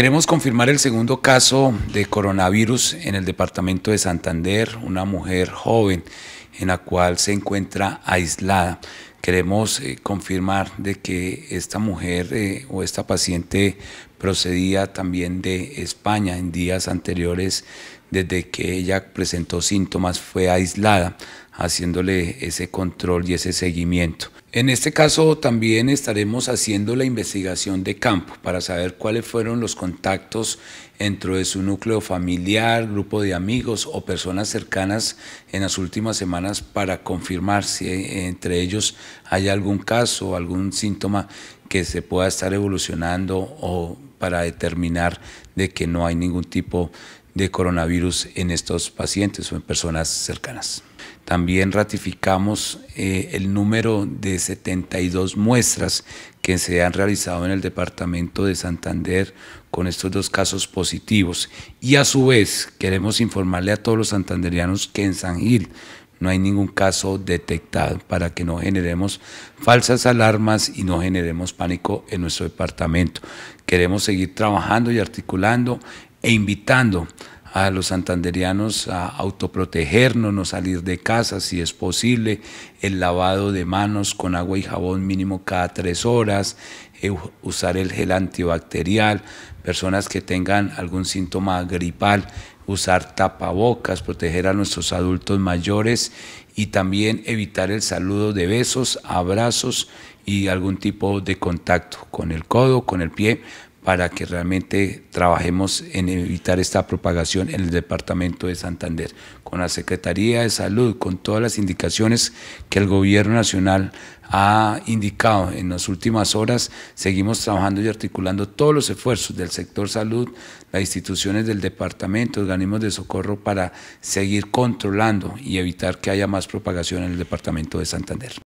Queremos confirmar el segundo caso de coronavirus en el departamento de Santander, una mujer joven en la cual se encuentra aislada. Queremos eh, confirmar de que esta mujer eh, o esta paciente procedía también de España en días anteriores desde que ella presentó síntomas fue aislada haciéndole ese control y ese seguimiento. En este caso también estaremos haciendo la investigación de campo para saber cuáles fueron los contactos dentro de su núcleo familiar, grupo de amigos o personas cercanas en las últimas semanas para confirmar si eh, entre ellos hay algún caso, algún síntoma que se pueda estar evolucionando o para determinar de que no hay ningún tipo de de coronavirus en estos pacientes o en personas cercanas. También ratificamos eh, el número de 72 muestras que se han realizado en el departamento de Santander con estos dos casos positivos. Y a su vez queremos informarle a todos los santanderianos que en San Gil no hay ningún caso detectado para que no generemos falsas alarmas y no generemos pánico en nuestro departamento. Queremos seguir trabajando y articulando e invitando a los santanderianos a autoprotegernos, no salir de casa si es posible, el lavado de manos con agua y jabón mínimo cada tres horas, eh, usar el gel antibacterial, personas que tengan algún síntoma gripal, usar tapabocas, proteger a nuestros adultos mayores y también evitar el saludo de besos, abrazos y algún tipo de contacto con el codo, con el pie, para que realmente trabajemos en evitar esta propagación en el departamento de Santander, con la Secretaría de Salud, con todas las indicaciones que el Gobierno Nacional ha indicado en las últimas horas, seguimos trabajando y articulando todos los esfuerzos del sector salud, las instituciones del departamento, organismos de socorro para seguir controlando y evitar que haya más propagación en el departamento de Santander.